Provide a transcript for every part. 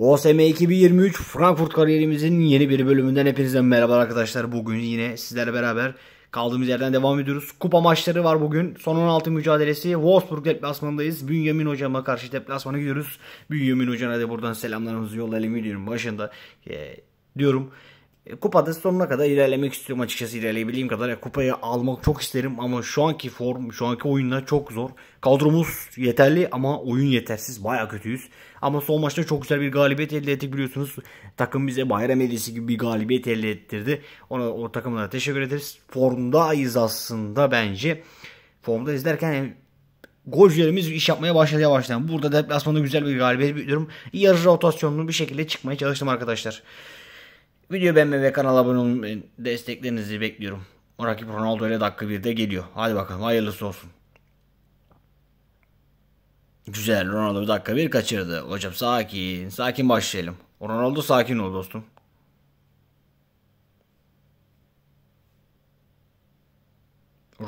OSM 2023 Frankfurt kariyerimizin yeni bir bölümünden hepinize merhaba arkadaşlar. Bugün yine sizlerle beraber kaldığımız yerden devam ediyoruz. Kupa maçları var bugün. Son 16 mücadelesi Wolfsburg deplasmanındayız. Bünyamin Hocam'a karşı deplasmana gidiyoruz. Bünyamin Hoca'na da buradan selamlarımızı yollayalım diyorum başında. E, diyorum. E, kupada sonuna kadar ilerlemek istiyorum açıkçası ilerleyebildiğim kadar. Ya, kupayı almak çok isterim ama şu anki form, şu anki oyunda çok zor. Kadromuz yeterli ama oyun yetersiz. Baya kötüyüz. Ama son maçta çok güzel bir galibiyet elde ettik biliyorsunuz. Takım bize bayram hediyesi gibi bir galibiyet elde ettirdi. Ona o takımına teşekkür ederiz. Formdayız aslında bence. Formda izlerken yani golcülerimiz iş yapmaya başladı yavaştan. Burada deplasmanda güzel bir galibiyet bekliyorum. yarış rotasyonlu bir şekilde çıkmaya çalıştım arkadaşlar. Video beğenmeyi ve kanala abone olmayı desteklerinizi bekliyorum. O rakip Ronaldo ile dakika 1'de geliyor. Hadi bakalım hayırlısı olsun. Güzel Ronaldo bir dakika bir kaçırdı. Hocam sakin sakin başlayalım. Ronaldo sakin ol dostum.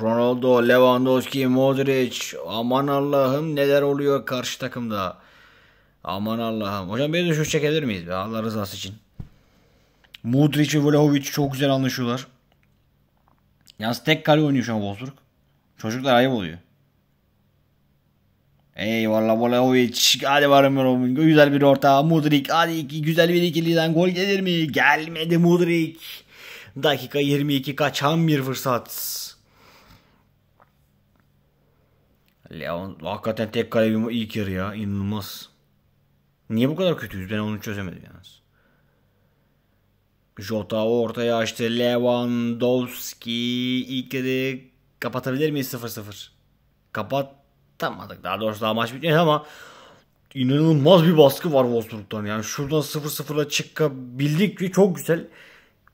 Ronaldo, Lewandowski, Modric. Aman Allah'ım neler oluyor karşı takımda. Aman Allah'ım. Hocam bir düşüş çekebilir miyiz? Allah rızası için. Mudric ve Vlahovic çok güzel anlaşıyorlar. Yalnız tek kale oynuyor şu an Wolfsburg. Çocuklar ayıp oluyor. Eyvallah Vlahovic. Hadi varım Romun. Güzel bir orta. Mudrik. Hadi iki, güzel bir ikiliden gol gelir mi? Gelmedi Mudrik. Dakika 22 kaçan bir fırsat. Leon hakikaten tek kale bir ilk yarı ya. inanılmaz. Niye bu kadar kötüyüz? Ben onu çözemedim yalnız. Jota ortaya açtı. Lewandowski ilk yarı kapatabilir miyiz 0-0? Kapatamadık. Daha doğrusu daha maç bitmedi ama inanılmaz bir baskı var Wolfsburg'dan. Yani şuradan 0 0a çıkabildik ki çok güzel.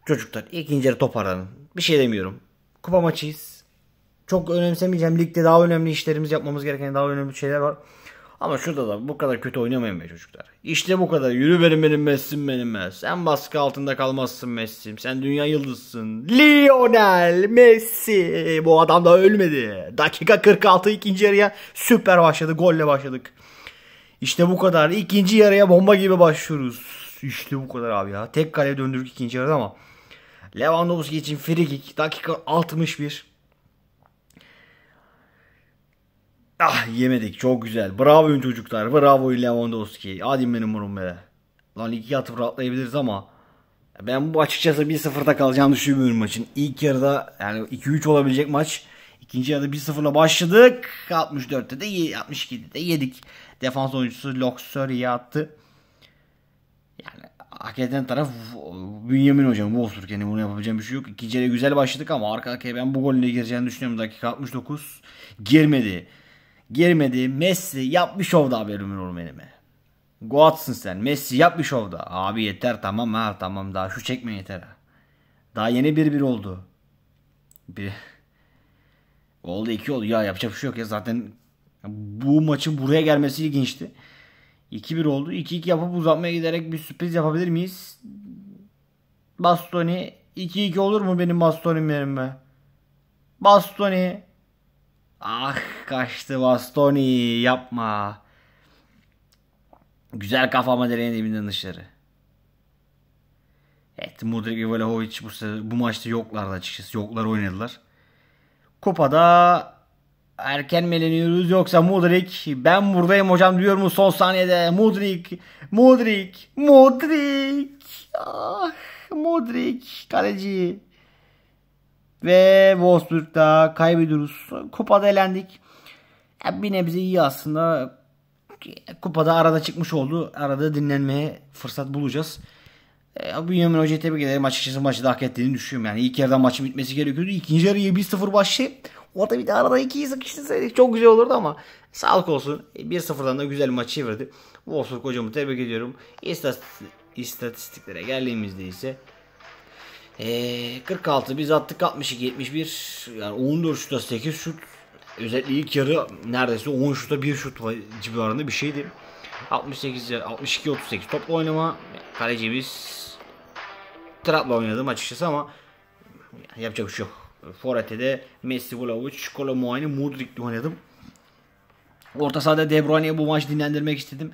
Çocuklar ikinci yarı toparlanın. Bir şey demiyorum. Kupa maçıyız. Çok önemsemeyeceğim. Ligde daha önemli işlerimiz yapmamız gereken daha önemli şeyler var. Ama şurada da bu kadar kötü oynamayın be çocuklar. İşte bu kadar. Yürü benim benim Messi'm benim Messi. Sen baskı altında kalmazsın Messi'm. Sen dünya yıldızısın. Lionel Messi. Bu adam da ölmedi. Dakika 46 ikinci yarıya süper başladı. Golle başladık. İşte bu kadar. İkinci yarıya bomba gibi başlıyoruz. İşte bu kadar abi ya. Tek kale döndürdük ikinci yarıda ama. Lewandowski için free kick. Dakika 61. Ah yemedik çok güzel. Bravo çocuklar. Bravo Lewandowski. Hadi benim vurum be. Lan iki atıp rahatlayabiliriz ama ben bu açıkçası 1-0'da kalacağını düşünmüyorum maçın. İlk yarıda yani 2-3 olabilecek maç. İkinci yarıda 1-0'la başladık. 64'te de 62'de de yedik. Defans oyuncusu loxer iyi attı. Yani hak eden taraf Bünyamin Hocam Wolfsburg. Yani bunu yapabileceğim bir şey yok. İkinci yarıya güzel başladık ama arka arkaya ben bu golüne gireceğini düşünüyorum. Dakika 69 girmedi girmedi. Messi yapmış oldu abi Ömür Urmen'ime. Go sen. Messi yapmış oldu. Abi yeter tamam ha tamam daha şu çekme yeter ha. Daha yeni bir bir oldu. Bir... Oldu iki oldu. Ya yapacak bir şey yok ya zaten bu maçın buraya gelmesi ilginçti. 2-1 oldu. 2-2 yapıp uzatmaya giderek bir sürpriz yapabilir miyiz? Bastoni 2-2 olur mu benim Bastoni'm yerime? Bastoni Ah kaçtı Bastoni yapma. Güzel kafama direğin dibinden dışarı. Evet Mudrik ve Vlahovic bu, bu maçta yoklardı açıkçası. Yoklar oynadılar. Kupada erken meleniyoruz yoksa Mudrik ben buradayım hocam diyor mu son saniyede Mudrik Mudrik Mudrik ah, Mudrik kaleci ve Wolfsburg'da kaybediyoruz. Kupada elendik. Yani bir nebze iyi aslında. Kupada arada çıkmış oldu. Arada dinlenmeye fırsat bulacağız. E, Bünyamin Hoca'ya tebrik ederim. Açıkçası maçı da hak ettiğini düşünüyorum. Yani ilk yarıdan maçın bitmesi gerekiyordu. İkinci yarıya 1-0 başlayıp da bir de arada 2'yi sıkıştırsaydık çok güzel olurdu ama sağlık olsun. 1-0'dan e, da güzel maçı çevirdi. Wolfsburg hocamı tebrik ediyorum. İstatistiklere geldiğimizde ise ee, 46 biz attık 62 71 yani 14 şuta 8 şut özellikle ilk yarı neredeyse 10 şuta 1 şut civarında bir şeydi. 68 62 38 toplu oynama kalecimiz Tratla oynadım açıkçası ama yapacak bir şey yok. Forete de Messi, Vlahovic, Kolomoyni, mudrik oynadım. Orta sahada De Bruyne'yi bu maçı dinlendirmek istedim.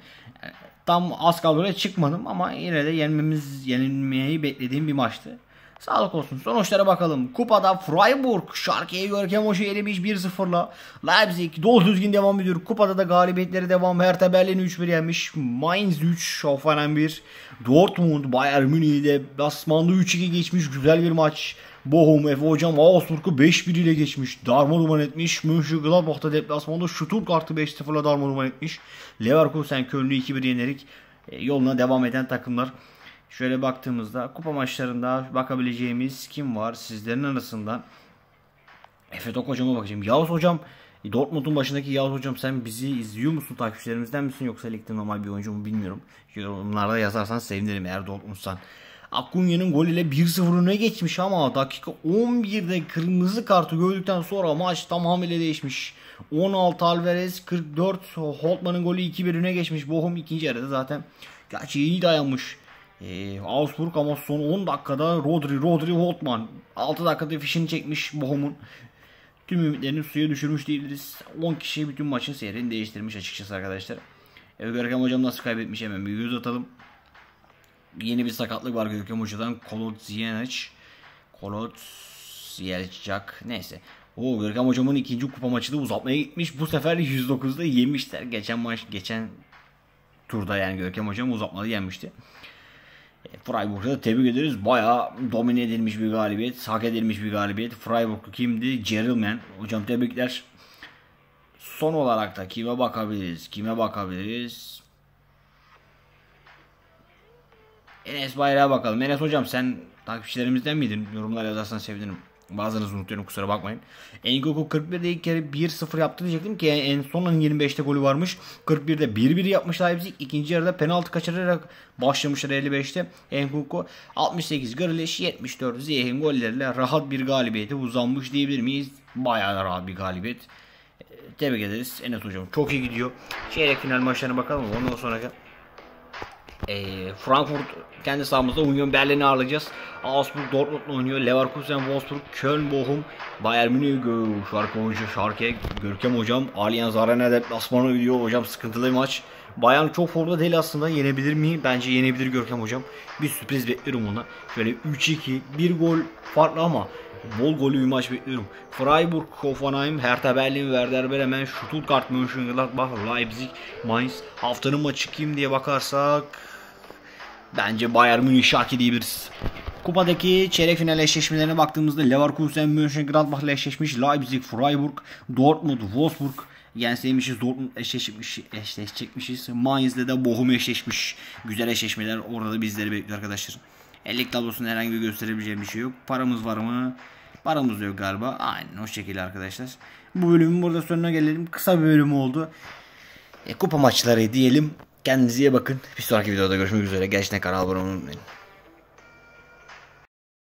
Tam az kaldı çıkmadım ama yine de yenmemiz yenilmeyi beklediğim bir maçtı. Sağlık olsun. Sonuçlara bakalım. Kupada Freiburg Şarkı'yı Görkem Hoca elemiş 1-0'la. Leipzig dol düzgün devam ediyor. Kupada da galibiyetleri devam. Hertha Berlin 3-1 yenmiş. Mainz 3, Hoffenheim 1. Dortmund Bayern de. Basmanlı 3-2 geçmiş. Güzel bir maç. Bohum, Efe Hocam Augsburg'u 5-1 ile geçmiş. Darma duman etmiş. Münşü, Mönchengladbach'ta deplasmanda Stuttgart'ı 5-0'la darma duman etmiş. Leverkusen Köln'ü 2-1 yenerek e, yoluna devam eden takımlar. Şöyle baktığımızda kupa maçlarında bakabileceğimiz kim var sizlerin arasından? Efe Tok hocama bakacağım. Yavuz hocam Dortmund'un başındaki Yavuz hocam sen bizi izliyor musun takipçilerimizden misin yoksa ligde normal bir oyuncu mu bilmiyorum. Yorumlarda yazarsan sevinirim eğer Dortmund'san. Akunya'nın golüyle 1-0 öne geçmiş ama dakika 11'de kırmızı kartı gördükten sonra maç tamamıyla değişmiş. 16 Alvarez 44 Holtman'ın golü 2-1 öne geçmiş. Bohum ikinci yarıda zaten gerçi iyi dayanmış. Ee, Augsburg ama son 10 dakikada Rodri, Rodri, Holtman. 6 dakikada fişini çekmiş Bochum'un. Tüm ümitlerini suya düşürmüş değiliz. 10 kişi bütün maçın seyrini değiştirmiş açıkçası arkadaşlar. Evet Görkem hocam nasıl kaybetmiş hemen bir göz atalım. Yeni bir sakatlık var Görkem hocadan. Kolot Ziyenic. Kolot Ziyercak. Neyse. O Görkem hocamın ikinci kupa maçı da uzatmaya gitmiş. Bu sefer 109'da yemişler. Geçen maç geçen turda yani Görkem hocam uzatmada yenmişti. E, Freiburg'a da tebrik ederiz. Bayağı domine edilmiş bir galibiyet. Hak edilmiş bir galibiyet. Freiburg kimdi? Gerilman. Hocam tebrikler. Son olarak da kime bakabiliriz? Kime bakabiliriz? Enes Bayrak'a bakalım. Enes hocam sen takipçilerimizden miydin? Yorumlar yazarsan sevinirim. Bazılarınız unutuyorum kusura bakmayın. Engoku 41'de ilk kere 1-0 yaptı diyecektim ki en son 25'te hani golü varmış. 41'de 1-1 yapmış Leipzig. İkinci yarıda penaltı kaçırarak başlamışlar 55'te. Engoku 68 Grealish 74 Ziyeh'in gollerle rahat bir galibiyeti uzanmış diyebilir miyiz? Bayağı rahat bir galibiyet. Ee, tebrik ederiz Enes Hocam. Çok iyi gidiyor. Çeyrek final maçlarına bakalım. Ondan sonra. E, Frankfurt kendi sahamızda Union Berlin'i ağırlayacağız. Augsburg Dortmund'la oynuyor. Leverkusen, Wolfsburg, Köln, Bochum, Bayern Münih, Şarkı Hoca, Şarkı, Görkem Hocam, Allianz Arena deplasmanı gidiyor. Hocam sıkıntılı bir maç. Bayern çok formda değil aslında. Yenebilir mi? Bence yenebilir Görkem Hocam. Bir sürpriz bekliyorum ona. Şöyle 3-2, bir gol farklı ama Bol golü bir maç bekliyorum. Freiburg, Hoffenheim, Hertha Berlin, Werder Bremen, Stuttgart, Mönchengladbach, Leipzig, Mainz. Haftanın maçı kim diye bakarsak bence Bayern Münih Şarkı diyebiliriz. Kupadaki çeyrek final eşleşmelerine baktığımızda Leverkusen, Mönchengladbach ile eşleşmiş, Leipzig, Freiburg, Dortmund, Wolfsburg, yenseymişiz Dortmund eşleşmiş, eşleşecekmişiz. Mainz'le de Bochum eşleşmiş. Güzel eşleşmeler orada da bizleri bekliyor arkadaşlar. Ellik tablosunda herhangi bir gösterebileceğim bir şey yok. Paramız var mı? Paramız yok galiba. Aynen o şekilde arkadaşlar. Bu bölümün burada sonuna gelelim. Kısa bir bölüm oldu. E, kupa maçları diyelim. Kendinize iyi bakın. Bir sonraki videoda görüşmek üzere. Gerçekten kanal abone olmayı unutmayın.